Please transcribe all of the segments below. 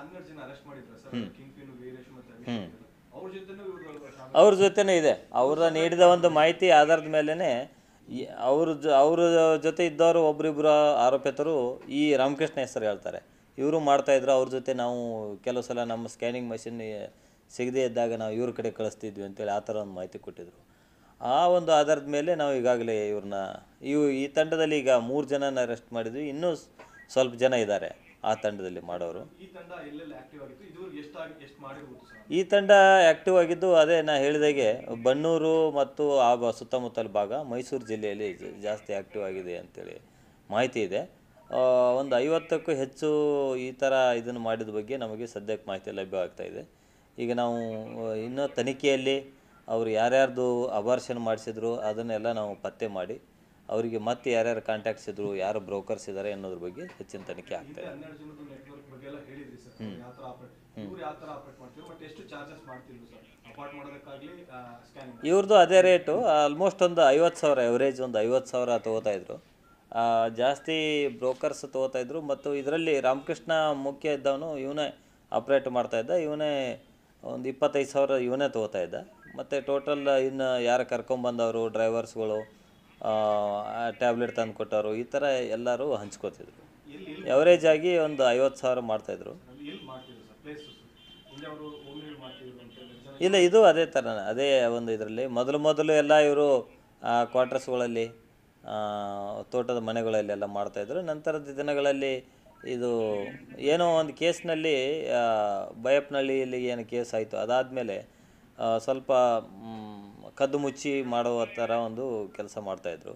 ಹ್ಞೂ ಜನ ಅವ್ರ ಜೊತೆನೂ ಇದೆ ಅವ್ರ ನೀಡಿದ ಒಂದು ಮಾಹಿತಿ ಆಧಾರದ ಮೇಲೇ ಅವ್ರ ಜೊ ಅವ್ರ ಜೊತೆ ಇದ್ದವರು ಒಬ್ರಿಬ್ರು ಆರೋಪಿತರು ಈ ರಾಮಕೃಷ್ಣ ಹೆಸರು ಹೇಳ್ತಾರೆ ಇವರು ಮಾಡ್ತಾಯಿದ್ರು ಅವ್ರ ಜೊತೆ ನಾವು ಕೆಲವು ಸಲ ನಮ್ಮ ಸ್ಕ್ಯಾನಿಂಗ್ ಮಷಿನ್ ಸಿಗದೇ ಇದ್ದಾಗ ನಾವು ಇವ್ರ ಕಡೆ ಕಳಿಸ್ತಿದ್ವಿ ಅಂತೇಳಿ ಆ ಥರ ಒಂದು ಮಾಹಿತಿ ಕೊಟ್ಟಿದ್ರು ಆ ಒಂದು ಆಧಾರದ ಮೇಲೆ ನಾವು ಈಗಾಗಲೇ ಇವ್ರನ್ನ ಇವು ಈ ತಂಡದಲ್ಲಿ ಈಗ ಮೂರು ಜನನ ಅರೆಸ್ಟ್ ಮಾಡಿದ್ವಿ ಇನ್ನೂ ಸ್ವಲ್ಪ ಜನ ಇದ್ದಾರೆ ಆ ತಂಡದಲ್ಲಿ ಮಾಡೋರು ಈ ತಂಡ ಆ್ಯಕ್ಟಿವ್ ಆಗಿದ್ದು ಅದೇ ನಾ ಹೇಳಿದಾಗೆ ಬನ್ನೂರು ಮತ್ತು ಆ ಸುತ್ತಮುತ್ತಲ ಭಾಗ ಮೈಸೂರು ಜಿಲ್ಲೆಯಲ್ಲಿ ಜಾಸ್ತಿ ಆ್ಯಕ್ಟಿವ್ ಆಗಿದೆ ಅಂತೇಳಿ ಮಾಹಿತಿ ಇದೆ ಒಂದು ಐವತ್ತಕ್ಕೂ ಹೆಚ್ಚು ಈ ಥರ ಇದನ್ನು ಮಾಡಿದ ಬಗ್ಗೆ ನಮಗೆ ಸದ್ಯಕ್ಕೆ ಮಾಹಿತಿ ಲಭ್ಯವಾಗ್ತಾ ಇದೆ ಈಗ ನಾವು ಇನ್ನೂ ತನಿಖೆಯಲ್ಲಿ ಅವರು ಯಾರ್ಯಾರ್ದು ಅಬಾರ್ಷನ್ ಮಾಡಿಸಿದ್ರು ಅದನ್ನೆಲ್ಲ ನಾವು ಪತ್ತೆ ಮಾಡಿ ಅವರಿಗೆ ಮತ್ತೆ ಯಾರ್ಯಾರು ಕಾಂಟ್ಯಾಕ್ಟ್ಸ್ ಇದ್ರು ಯಾರು ಬ್ರೋಕರ್ಸ್ ಇದ್ದಾರೆ ಅನ್ನೋದ್ರ ಬಗ್ಗೆ ಹೆಚ್ಚಿನ ತನಿಖೆ ಆಗ್ತದೆ ಇವ್ರದ್ದು ಅದೇ ರೇಟು ಆಲ್ಮೋಸ್ಟ್ ಒಂದು ಐವತ್ತು ಸಾವಿರ ಎವರೇಜ್ ಒಂದು ಐವತ್ತು ಸಾವಿರ ತಗೋತಾ ಇದ್ರು ಜಾಸ್ತಿ ಬ್ರೋಕರ್ಸ್ ತಗೋತಾ ಇದ್ರು ಮತ್ತು ಇದರಲ್ಲಿ ರಾಮಕೃಷ್ಣ ಮುಖ್ಯ ಇದ್ದವನು ಇವನೇ ಆಪ್ರೇಟ್ ಮಾಡ್ತಾ ಇದ್ದ ಇವನೇ ಒಂದು ಇಪ್ಪತ್ತೈದು ಸಾವಿರ ಇವನೇ ತಗೋತಾ ಇದ್ದ ಮತ್ತು ಟೋಟಲ್ ಇನ್ನು ಯಾರು ಕರ್ಕೊಂಬಂದವರು ಡ್ರೈವರ್ಸ್ಗಳು ಟ್ಯಾಬ್ಲೆಟ್ ತಂದು ಕೊಟ್ಟವರು ಈ ಥರ ಎಲ್ಲರೂ ಹಂಚ್ಕೋತಿದ್ರು ಎವರೇಜ್ ಆಗಿ ಒಂದು ಐವತ್ತು ಸಾವಿರ ಮಾಡ್ತಾಯಿದ್ರು ಇಲ್ಲ ಇದು ಅದೇ ಥರ ಅದೇ ಒಂದು ಇದರಲ್ಲಿ ಮೊದಲು ಮೊದಲು ಎಲ್ಲ ಇವರು ಕ್ವಾರ್ಟರ್ಸ್ಗಳಲ್ಲಿ ತೋಟದ ಮನೆಗಳಲ್ಲಿ ಎಲ್ಲ ಮಾಡ್ತಾಯಿದ್ರು ನಂತರದ ದಿನಗಳಲ್ಲಿ ಇದು ಏನೋ ಒಂದು ಕೇಸ್ನಲ್ಲಿ ಬಯಪ್ನಳ್ಳಿಯಲ್ಲಿ ಏನು ಕೇಸ್ ಆಯಿತು ಅದಾದಮೇಲೆ ಸ್ವಲ್ಪ ಕದ್ದು ಮುಚ್ಚಿ ಮಾಡುವ ಥರ ಒಂದು ಕೆಲಸ ಮಾಡ್ತಾಯಿದ್ರು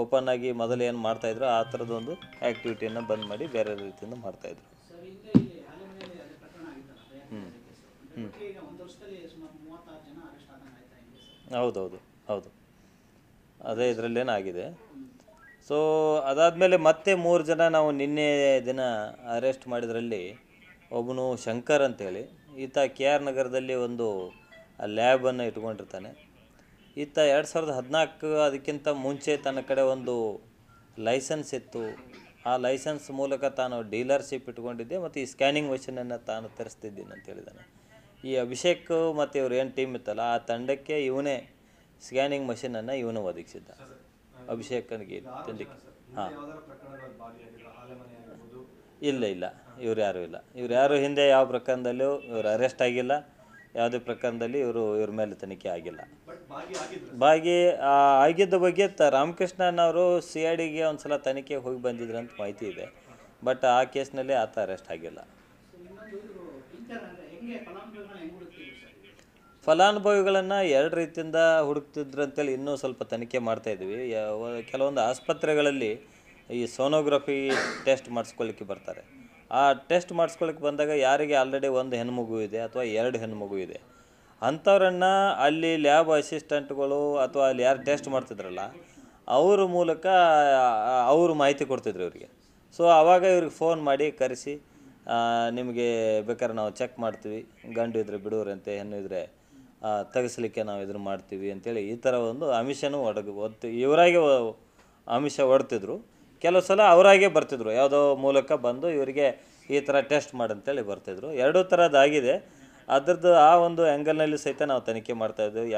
ಓಪನ್ ಆಗಿ ಮೊದಲು ಏನು ಮಾಡ್ತಾಯಿದ್ರು ಆ ಥರದೊಂದು ಆ್ಯಕ್ಟಿವಿಟಿಯನ್ನು ಬಂದ್ ಮಾಡಿ ಬೇರೆ ರೀತಿಯಿಂದ ಮಾಡ್ತಾಯಿದ್ರು ಹ್ಞೂ ಹ್ಞೂ ಹೌದೌದು ಹೌದು ಅದೇ ಇದರಲ್ಲೇನೋ ಆಗಿದೆ ಸೊ ಅದಾದಮೇಲೆ ಮತ್ತೆ ಮೂರು ಜನ ನಾವು ನಿನ್ನೆ ದಿನ ಅರೆಸ್ಟ್ ಮಾಡಿದ್ರಲ್ಲಿ ಒಬ್ಬನು ಶಂಕರ್ ಅಂತೇಳಿ ಈತ ಕೆ ಆರ್ ನಗರದಲ್ಲಿ ಒಂದು ಲ್ಯಾಬನ್ನು ಇಟ್ಕೊಂಡಿರ್ತಾನೆ ಇತ್ತ ಎರಡು ಸಾವಿರದ ಹದಿನಾಲ್ಕು ಅದಕ್ಕಿಂತ ಮುಂಚೆ ತನ್ನ ಕಡೆ ಒಂದು ಲೈಸೆನ್ಸ್ ಇತ್ತು ಆ ಲೈಸೆನ್ಸ್ ಮೂಲಕ ತಾನು ಡೀಲರ್ಶಿಪ್ ಇಟ್ಕೊಂಡಿದ್ದೆ ಮತ್ತು ಈ ಸ್ಕ್ಯಾನಿಂಗ್ ಮಷಿನನ್ನು ತಾನು ತರಿಸ್ತಿದ್ದೀನಿ ಅಂತ ಹೇಳಿದ್ದಾನೆ ಈ ಅಭಿಷೇಕ್ ಮತ್ತು ಇವ್ರು ಏನು ಟೀಮ್ ಇತ್ತಲ್ಲ ಆ ತಂಡಕ್ಕೆ ಇವನೇ ಸ್ಕ್ಯಾನಿಂಗ್ ಮಷೀನನ್ನು ಇವನು ಒದಗಿಸಿದ್ದ ಅಭಿಷೇಕನಿಗೆ ತಂಡಕ್ಕೆ ಹಾಂ ಇಲ್ಲ ಇಲ್ಲ ಇವ್ರು ಯಾರೂ ಇಲ್ಲ ಇವ್ರು ಯಾರು ಹಿಂದೆ ಯಾವ ಪ್ರಕರಣದಲ್ಲೂ ಇವರು ಅರೆಸ್ಟ್ ಆಗಿಲ್ಲ ಯಾವುದೇ ಪ್ರಕರಣದಲ್ಲಿ ಇವರು ಇವ್ರ ಮೇಲೆ ತನಿಖೆ ಆಗಿಲ್ಲ ಭಾಗಿ ಆಗಿದ್ದ ಬಗ್ಗೆ ತ ರಾಮಕೃಷ್ಣನ್ ಅವರು ಸಿ ಐ ಡಿಗೆ ಒಂದು ಸಲ ತನಿಖೆ ಹೋಗಿ ಬಂದಿದ್ರು ಅಂತ ಮಾಹಿತಿ ಇದೆ ಬಟ್ ಆ ಕೇಸ್ನಲ್ಲಿ ಆತ ಅರೆಸ್ಟ್ ಆಗಿಲ್ಲ ಫಲಾನುಭವಿಗಳನ್ನು ಎರಡು ರೀತಿಯಿಂದ ಹುಡುಕ್ತಿದ್ರಂತೇಳಿ ಇನ್ನೂ ಸ್ವಲ್ಪ ತನಿಖೆ ಮಾಡ್ತಾ ಇದ್ವಿ ಕೆಲವೊಂದು ಆಸ್ಪತ್ರೆಗಳಲ್ಲಿ ಈ ಸೋನೋಗ್ರಫಿ ಟೆಸ್ಟ್ ಮಾಡಿಸ್ಕೊಳ್ಳಿಕ್ಕೆ ಬರ್ತಾರೆ ಆ ಟೆಸ್ಟ್ ಮಾಡಿಸ್ಕೊಳ್ಳಿಕ್ಕೆ ಬಂದಾಗ ಯಾರಿಗೆ ಆಲ್ರೆಡಿ ಒಂದು ಹೆಣ್ಣು ಇದೆ ಅಥವಾ ಎರಡು ಹೆಣ್ಣು ಮಗು ಇದೆ ಅಂಥವ್ರನ್ನ ಅಲ್ಲಿ ಲ್ಯಾಬ್ ಅಸಿಸ್ಟೆಂಟ್ಗಳು ಅಥವಾ ಅಲ್ಲಿ ಯಾರು ಟೆಸ್ಟ್ ಮಾಡ್ತಿದ್ರಲ್ಲ ಅವ್ರ ಮೂಲಕ ಅವರು ಮಾಹಿತಿ ಕೊಡ್ತಿದ್ರು ಇವರಿಗೆ ಸೊ ಆವಾಗ ಇವ್ರಿಗೆ ಫೋನ್ ಮಾಡಿ ಕರೆಸಿ ನಿಮಗೆ ಬೇಕಾದ್ರೆ ನಾವು ಚೆಕ್ ಮಾಡ್ತೀವಿ ಗಂಡು ಇದ್ರೆ ಅಂತೆ ಹೆಣ್ಣು ಇದ್ರೆ ತೆಗೆಸಲಿಕ್ಕೆ ನಾವು ಇದ್ರ ಮಾಡ್ತೀವಿ ಅಂತೇಳಿ ಈ ಥರ ಒಂದು ಅಮಿಷನೂ ಒಡಗು ಒತ್ತು ಇವರಾಗೆ ಅಮಿಷ ಹೊಡ್ತಿದ್ರು ಕೆಲವು ಸಲ ಅವರಾಗೆ ಬರ್ತಿದ್ರು ಯಾವುದೋ ಮೂಲಕ ಬಂದು ಇವರಿಗೆ ಈ ಥರ ಟೆಸ್ಟ್ ಮಾಡಂತೇಳಿ ಬರ್ತಿದ್ರು ಎರಡೂ ಥರದ್ದಾಗಿದೆ ಅದ್ರದ್ದು ಆ ಒಂದು ಆ್ಯಂಗಲ್ನಲ್ಲಿ ಸಹಿತ ನಾವು ತನಿಖೆ ಮಾಡ್ತಾ ಇದ್ದೇವೆ